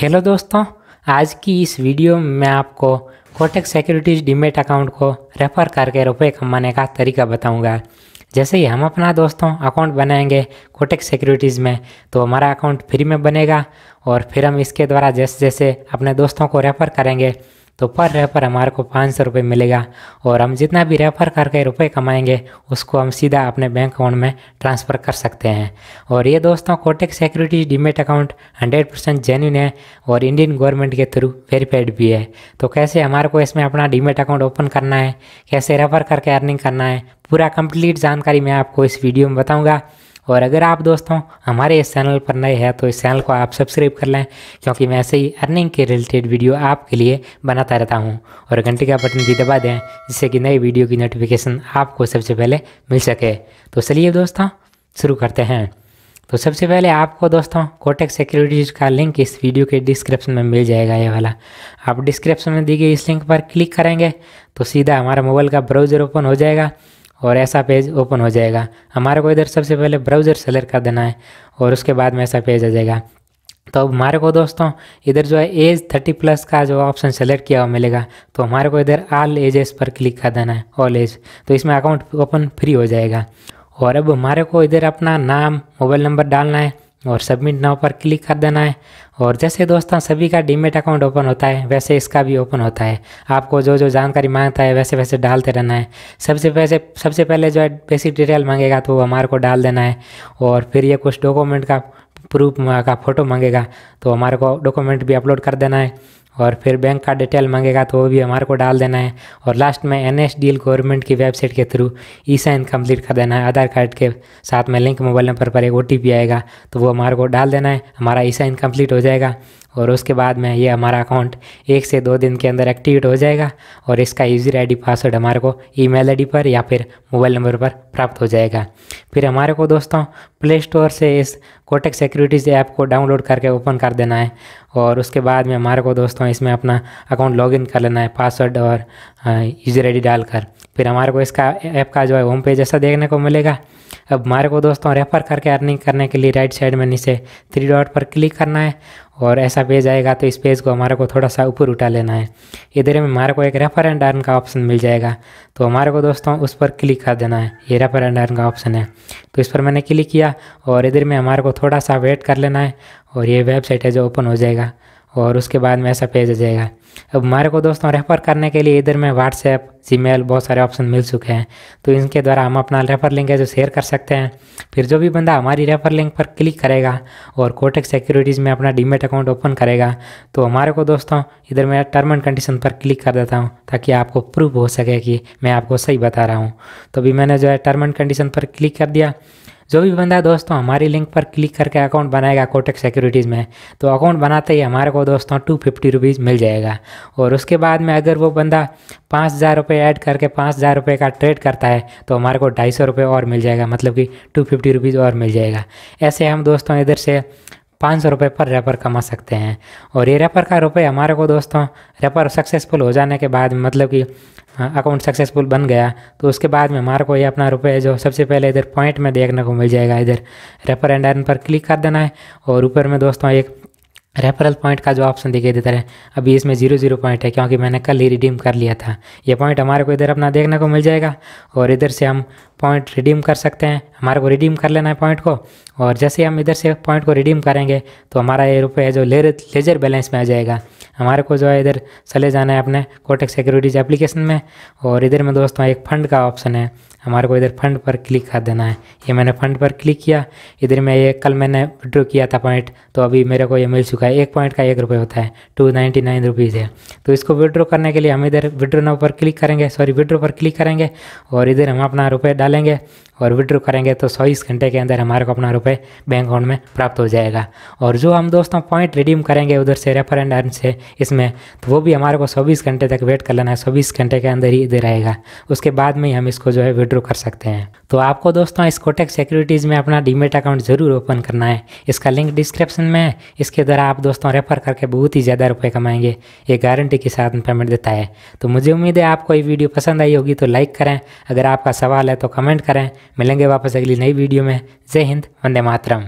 hello दोस्तों आज की इस वीडियो में मैं आपको कोटेक सिक्योरिटीज डिमेट अकाउंट को रेफर करके रुपए कमाने का तरीका बताऊंगा जैसे ही हम अपना दोस्तों अकाउंट बनाएंगे कोटेक सिक्योरिटीज़ में तो हमारा अकाउंट फ्री में बनेगा और फिर हम इसके द्वारा जैसे जैसे अपने दोस्तों को रेफ़र करेंगे तो पर रेफर हमारे को पाँच सौ रुपये मिलेगा और हम जितना भी रेफर करके रुपए कमाएंगे उसको हम सीधा अपने बैंक अकाउंट में ट्रांसफ़र कर सकते हैं और ये दोस्तों Kotak securities demat account hundred percent genuine है और इंडियन गवर्नमेंट के थ्रू वेरीफाइड भी है तो कैसे हमारे को इसमें अपना डिमेट अकाउंट ओपन करना है कैसे रेफर करके अर्निंग करना है पूरा कंप्लीट जानकारी मैं आपको इस वीडियो में बताऊँगा और अगर आप दोस्तों हमारे इस चैनल पर नए हैं तो इस चैनल को आप सब्सक्राइब कर लें क्योंकि मैं ऐसे ही अर्निंग के रिलेटेड वीडियो आपके लिए बनाता रहता हूँ और घंटे का बटन भी दबा दें जिससे कि नई वीडियो की नोटिफिकेशन आपको सबसे पहले मिल सके तो चलिए दोस्तों शुरू करते हैं तो सबसे पहले आपको दोस्तों कोटेक सिक्योरिटीज़ का लिंक इस वीडियो के डिस्क्रिप्शन में मिल जाएगा ये वाला आप डिस्क्रिप्शन में दी गई इस लिंक पर क्लिक करेंगे तो सीधा हमारा मोबाइल का ब्राउज़र ओपन हो जाएगा और ऐसा पेज ओपन हो जाएगा हमारे को इधर सबसे पहले ब्राउज़र सेलेक्ट कर देना है और उसके बाद में ऐसा पेज आ जाएगा तो अब हमारे को दोस्तों इधर जो है एज थर्टी प्लस का जो ऑप्शन सेलेक्ट किया हुआ मिलेगा तो हमारे को इधर आल एजेस पर क्लिक कर देना है ऑल एज तो इसमें अकाउंट ओपन फ्री हो जाएगा और अब हमारे को इधर अपना नाम मोबाइल नंबर डालना है और सबमिट नाव पर क्लिक कर देना है और जैसे दोस्तों सभी का डीमेट अकाउंट ओपन होता है वैसे इसका भी ओपन होता है आपको जो जो जानकारी मांगता है वैसे वैसे डालते रहना है सबसे पहले सबसे पहले जो है बेसिक डिटेल मांगेगा तो वो हमारे को डाल देना है और फिर ये कुछ डॉक्यूमेंट का प्रूफ का फ़ोटो मांगेगा तो हमारे को डॉक्यूमेंट भी अपलोड कर देना है और फिर बैंक का डिटेल मांगेगा तो वो भी हमारे को डाल देना है और लास्ट में एन एस गवर्नमेंट की वेबसाइट के थ्रू ई साइन कम्प्लीट कर देना है आधार कार्ड के साथ में लिंक मोबाइल नंबर पर एक ओ आएगा तो वो हमारे को डाल देना है हमारा ई साइन कम्प्लीट हो जाएगा और उसके बाद में ये हमारा अकाउंट एक से दो दिन के अंदर एक्टिवेट हो जाएगा और इसका यूज़र आईडी पासवर्ड हमारे को ईमेल आईडी पर या फिर मोबाइल नंबर पर प्राप्त हो जाएगा फिर हमारे को दोस्तों प्ले स्टोर से इस कोटेक सिक्योरिटीज़ ऐप को डाउनलोड करके ओपन कर देना है और उसके बाद में हमारे को दोस्तों इसमें अपना अकाउंट लॉगिन कर लेना है पासवर्ड और यूज़र आई डालकर फिर हमारे को इसका ऐप का जो है होम पेज ऐसा देखने को मिलेगा अब हमारे को दोस्तों रेफ़र करके अर्निंग करने के लिए राइट साइड में नीचे थ्री डॉट पर क्लिक करना है और ऐसा पेज आएगा तो इस पेज को हमारे को थोड़ा सा ऊपर उठा लेना है इधर में हमारे को एक रेफर एंड अर्न का ऑप्शन मिल जाएगा तो हमारे को दोस्तों उस पर क्लिक कर देना है ये रेफर एंड अर्न का ऑप्शन है तो इस पर मैंने क्लिक किया और इधर में हमारे को थोड़ा सा वेट कर लेना है और ये वेबसाइट है जो ओपन हो जाएगा और उसके बाद में ऐसा पेज आ जाएगा अब हमारे को दोस्तों रेफ़र करने के लिए इधर में व्हाट्सएप मेल बहुत सारे ऑप्शन मिल चुके हैं तो इनके द्वारा हम अपना रेफ़र लिंक है जो शेयर कर सकते हैं फिर जो भी बंदा हमारी रेफ़र लिंक पर क्लिक करेगा और कोटेक सिक्योरिटीज़ में अपना डीमेट अकाउंट ओपन करेगा तो हमारे को दोस्तों इधर मैं टर्म एंड कंडीशन पर क्लिक कर देता हूँ ताकि आपको प्रूफ हो सके कि मैं आपको सही बता रहा हूँ तो अभी मैंने जो है टर्म एंड कंडीशन पर क्लिक कर दिया जो भी बंदा दोस्तों हमारी लिंक पर क्लिक करके अकाउंट बनाएगा कोटेक सिक्योरिटीज़ में तो अकाउंट बनाते ही हमारे को दोस्तों टू फिफ्टी रुपीज़ मिल जाएगा और उसके बाद में अगर वो बंदा पाँच हज़ार रुपये ऐड करके पाँच हज़ार रुपये का ट्रेड करता है तो हमारे को ढाई सौ रुपये और मिल जाएगा मतलब कि टू फिफ्टी रुपीज़ और मिल जाएगा ऐसे हम दोस्तों इधर से पाँच सौ रुपये पर रेपर कमा सकते हैं और ये रेपर का रुपये हमारे को दोस्तों रेपर सक्सेसफुल हो जाने के बाद मतलब कि अकाउंट हाँ, सक्सेसफुल बन गया तो उसके बाद में हमारे को ये अपना रुपये जो सबसे पहले इधर पॉइंट में देखने को मिल जाएगा इधर रेपर एंड अर्न पर क्लिक कर देना है और ऊपर में दोस्तों एक रेफरल पॉइंट का जो ऑप्शन दिखाई देता है अभी इसमें जीरो जीरो पॉइंट है क्योंकि मैंने कल ही रिडीम कर लिया था ये पॉइंट हमारे को इधर अपना देखने को मिल जाएगा और इधर से हम पॉइंट रिडीम कर सकते हैं हमारे को रिडीम कर लेना है पॉइंट को और जैसे हम इधर से पॉइंट को रिडीम करेंगे तो हमारा ये रुपये जो लेजर बैलेंस में आ जाएगा हमारे को जो है इधर चले जाना है अपने कोटेक सिक्योरिटीज एप्लीकेशन में और इधर में दोस्तों एक फ़ंड का ऑप्शन है हमारे को इधर फंड पर क्लिक कर देना है ये मैंने फंड पर क्लिक किया इधर में ये कल मैंने विड्रो किया था पॉइंट तो अभी मेरे को ये मिल चुका है एक पॉइंट का एक रुपये होता है टू नाइन्टी नाइन रुपीज़ है तो इसको विड्रॉ करने के लिए हम इधर विड्रो नाव पर क्लिक करेंगे सॉरी विड्रो पर क्लिक करेंगे और इधर हम अपना रुपये डालेंगे और विड्रो करेंगे तो चौबीस घंटे के अंदर हमारे को अपना रुपये बैंक अकाउंट में प्राप्त हो जाएगा और जो हम दोस्तों पॉइंट रिडीम करेंगे उधर से रेफर एंड अर्न से इसमें तो वो भी हमारे को चौबीस घंटे तक वेट कर लेना है चौबीस घंटे के अंदर ही दे रहेगा उसके बाद में ही हम इसको जो है विड्रो कर सकते हैं तो आपको दोस्तों इस कोटेक सिक्योरिटीज़ में अपना डीमेट अकाउंट ज़रूर ओपन करना है इसका लिंक डिस्क्रिप्शन में है इसके द्वारा आप दोस्तों रेफर करके बहुत ही ज़्यादा रुपये कमाएंगे ये गारंटी के साथ पेमेंट देता है तो मुझे उम्मीद है आपको ये वीडियो पसंद आई होगी तो लाइक करें अगर आपका सवाल है तो कमेंट करें मिलेंगे वापस अगली नई वीडियो में जय हिंद वंदे मातरम